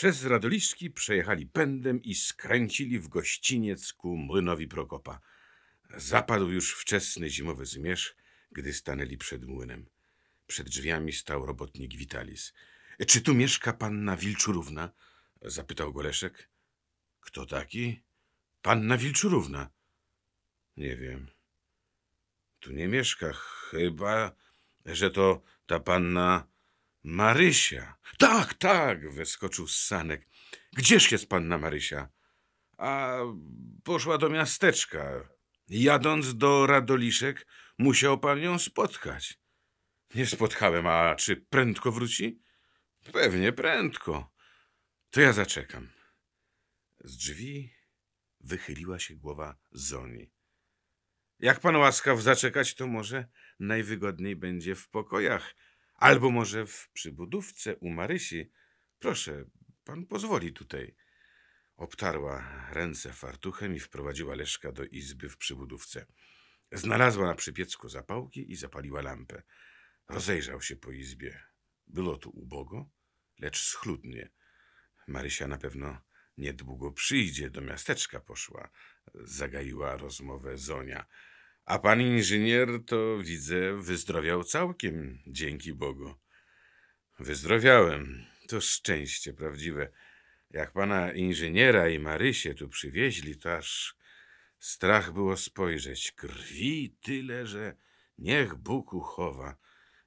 Przez Radoliszki przejechali pędem i skręcili w gościniec ku młynowi Prokopa. Zapadł już wczesny zimowy zmierzch, gdy stanęli przed młynem. Przed drzwiami stał robotnik Witalis. Czy tu mieszka panna Wilczurówna? zapytał go Leszek. Kto taki? Panna Wilczurówna. Nie wiem. Tu nie mieszka, chyba, że to ta panna Marysia. Tak, tak, wyskoczył z sanek. Gdzież jest panna Marysia? A poszła do miasteczka. Jadąc do Radoliszek, musiał pan ją spotkać. Nie spotkałem, a czy prędko wróci? Pewnie prędko. To ja zaczekam. Z drzwi wychyliła się głowa Zoni. Jak pan łaskaw zaczekać, to może najwygodniej będzie w pokojach – Albo może w przybudówce u Marysi. Proszę, pan pozwoli tutaj. Obtarła ręce fartuchem i wprowadziła Leszka do izby w przybudówce. Znalazła na przypiecku zapałki i zapaliła lampę. Rozejrzał się po izbie. Było tu ubogo, lecz schludnie. Marysia na pewno niedługo przyjdzie, do miasteczka poszła. Zagaiła rozmowę Zonia. A pan inżynier, to widzę, wyzdrowiał całkiem, dzięki Bogu. Wyzdrowiałem. To szczęście prawdziwe. Jak pana inżyniera i Marysię tu przywieźli, to aż strach było spojrzeć. Krwi tyle, że niech Bóg uchowa.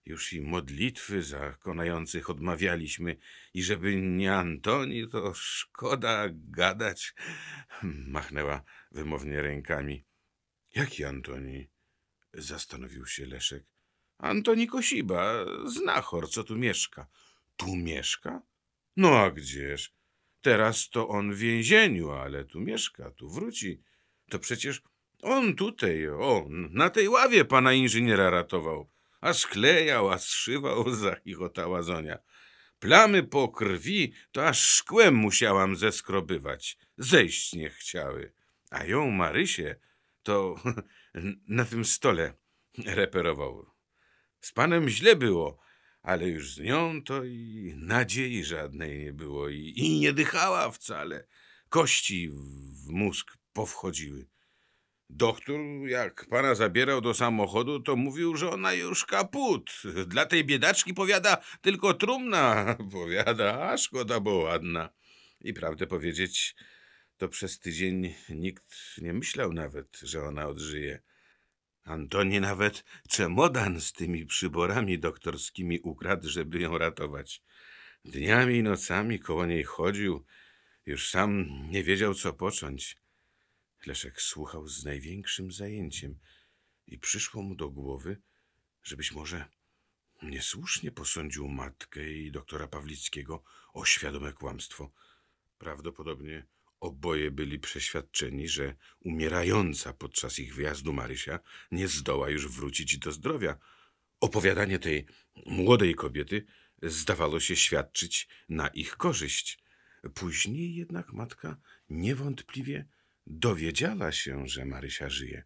Już i modlitwy za konających odmawialiśmy i żeby nie Antoni, to szkoda gadać. Machnęła wymownie rękami. Jaki Antoni? Zastanowił się Leszek. Antoni Kosiba, znachor, co tu mieszka. Tu mieszka? No a gdzież? Teraz to on w więzieniu, ale tu mieszka, tu wróci. To przecież on tutaj, on, na tej ławie pana inżyniera ratował. A sklejał, a zszywał, zachichotała Zonia. Plamy po krwi to aż szkłem musiałam zeskrobywać. Zejść nie chciały. A ją Marysię to na tym stole reperował. Z panem źle było, ale już z nią to i nadziei żadnej nie było i, i nie dychała wcale. Kości w mózg powchodziły. Doktor, jak pana zabierał do samochodu, to mówił, że ona już kaput. Dla tej biedaczki powiada tylko trumna, powiada, a szkoda, bo ładna. I prawdę powiedzieć, to przez tydzień nikt nie myślał nawet, że ona odżyje. Antoni nawet czemodan z tymi przyborami doktorskimi ukradł, żeby ją ratować. Dniami i nocami koło niej chodził, już sam nie wiedział, co począć. Leszek słuchał z największym zajęciem i przyszło mu do głowy, że być może niesłusznie posądził matkę i doktora Pawlickiego o świadome kłamstwo. Prawdopodobnie Oboje byli przeświadczeni, że umierająca podczas ich wyjazdu Marysia nie zdoła już wrócić do zdrowia. Opowiadanie tej młodej kobiety zdawało się świadczyć na ich korzyść. Później jednak matka niewątpliwie dowiedziała się, że Marysia żyje.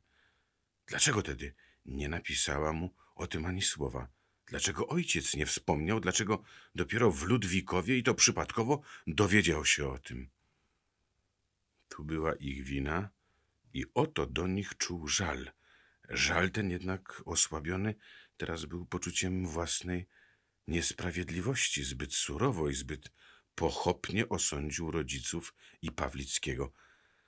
Dlaczego tedy nie napisała mu o tym ani słowa? Dlaczego ojciec nie wspomniał? Dlaczego dopiero w Ludwikowie i to przypadkowo dowiedział się o tym? Tu była ich wina i oto do nich czuł żal. Żal ten jednak osłabiony teraz był poczuciem własnej niesprawiedliwości. Zbyt surowo i zbyt pochopnie osądził rodziców i Pawlickiego.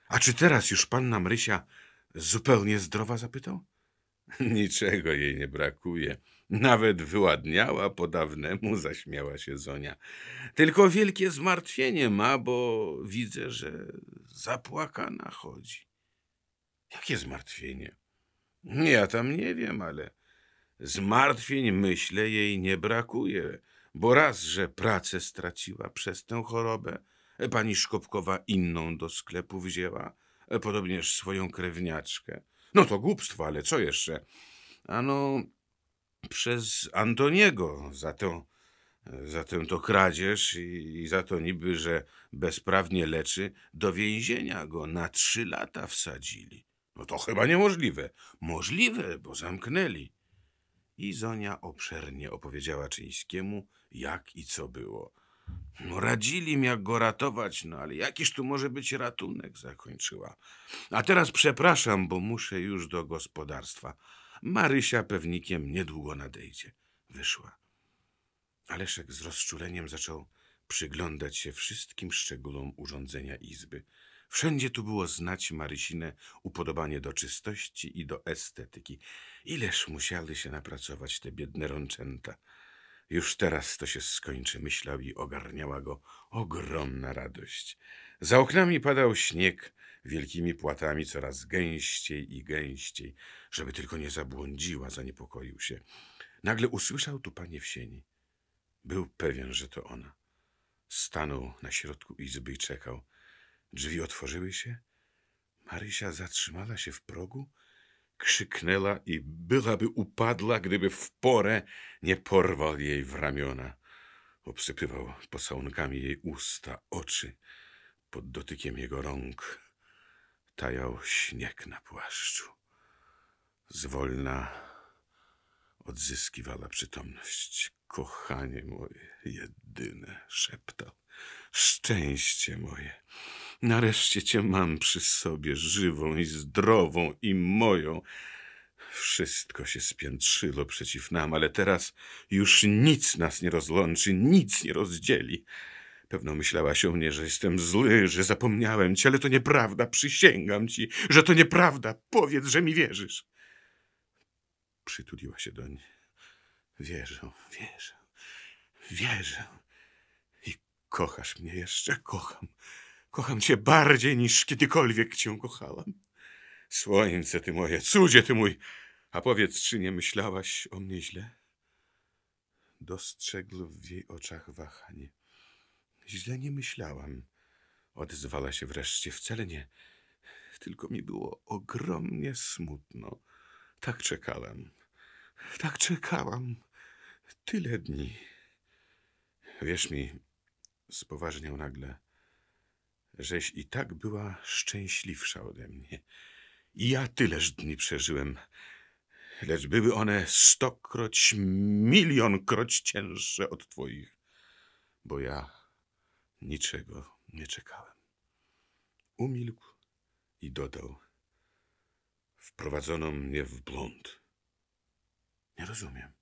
A czy teraz już panna Marysia zupełnie zdrowa? zapytał. Niczego jej nie brakuje, nawet wyładniała po dawnemu, zaśmiała się Zonia. Tylko wielkie zmartwienie ma, bo widzę, że zapłakana chodzi. Jakie zmartwienie? Ja tam nie wiem, ale zmartwień myślę jej nie brakuje, bo raz, że pracę straciła przez tę chorobę, pani Szkopkowa inną do sklepu wzięła, podobnież swoją krewniaczkę. No to głupstwo, ale co jeszcze? Ano przez Antoniego za tę, za tę to kradzież i, i za to niby, że bezprawnie leczy, do więzienia go na trzy lata wsadzili. No to chyba niemożliwe. Możliwe, bo zamknęli. I Zonia obszernie opowiedziała Czyńskiemu, jak i co było. No radzili mi, jak go ratować, no ale jakiż tu może być ratunek, zakończyła. A teraz przepraszam, bo muszę już do gospodarstwa. Marysia pewnikiem niedługo nadejdzie. Wyszła. Aleszek z rozczuleniem zaczął przyglądać się wszystkim szczegółom urządzenia izby. Wszędzie tu było znać Marysinę upodobanie do czystości i do estetyki. Ileż musiały się napracować te biedne rączęta. Już teraz to się skończy, myślał i ogarniała go ogromna radość. Za oknami padał śnieg wielkimi płatami coraz gęściej i gęściej, żeby tylko nie zabłądziła, zaniepokoił się. Nagle usłyszał tu panie w sieni. Był pewien, że to ona. Stanął na środku izby i czekał. Drzwi otworzyły się. Marysia zatrzymała się w progu krzyknęła i byłaby upadła, gdyby w porę nie porwał jej w ramiona. Obsypywał pocałunkami jej usta, oczy, pod dotykiem jego rąk tajał śnieg na płaszczu. Zwolna odzyskiwała przytomność. Kochanie moje, jedyne, szeptał. Szczęście moje. Nareszcie cię mam przy sobie, żywą i zdrową i moją. Wszystko się spiętrzyło przeciw nam, ale teraz już nic nas nie rozłączy, nic nie rozdzieli. Pewno myślałaś o mnie, że jestem zły, że zapomniałem ci, ale to nieprawda, przysięgam ci, że to nieprawda. Powiedz, że mi wierzysz. Przytuliła się do niej. Wierzę, wierzę, wierzę. I kochasz mnie jeszcze, kocham. Kocham cię bardziej niż kiedykolwiek cię kochałam. Słońce ty moje, cudzie ty mój, a powiedz, czy nie myślałaś o mnie źle? Dostrzegł w jej oczach wahanie. Źle nie myślałam. Odezwała się wreszcie. Wcale nie. Tylko mi było ogromnie smutno. Tak czekałam. Tak czekałam. Tyle dni. Wierz mi, spoważniał nagle żeś i tak była szczęśliwsza ode mnie. I ja tyleż dni przeżyłem, lecz były one stokroć, milionkroć cięższe od twoich, bo ja niczego nie czekałem. Umilkł i dodał. Wprowadzono mnie w blond. Nie rozumiem.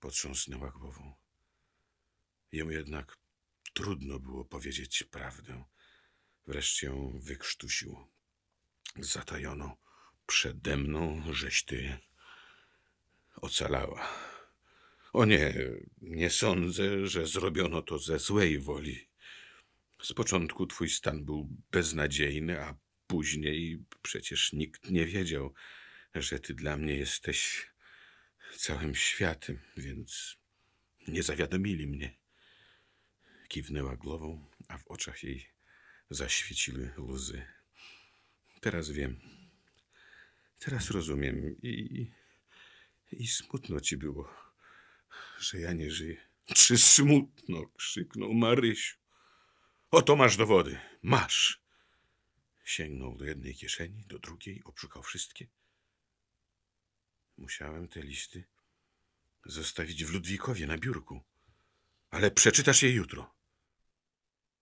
Potrząsnęła głową. Jemu jednak trudno było powiedzieć prawdę. Wreszcie ją wykrztusił. Zatajono przede mną, żeś ty ocalała. O nie, nie sądzę, że zrobiono to ze złej woli. Z początku twój stan był beznadziejny, a później przecież nikt nie wiedział, że ty dla mnie jesteś całym światem, więc nie zawiadomili mnie. Kiwnęła głową, a w oczach jej zaświeciły łzy. Teraz wiem. Teraz rozumiem i, i smutno ci było, że ja nie żyję. Czy smutno? krzyknął Marysiu. Oto masz dowody. Masz. Sięgnął do jednej kieszeni, do drugiej, obszukał wszystkie. Musiałem te listy zostawić w Ludwikowie na biurku, ale przeczytasz je jutro.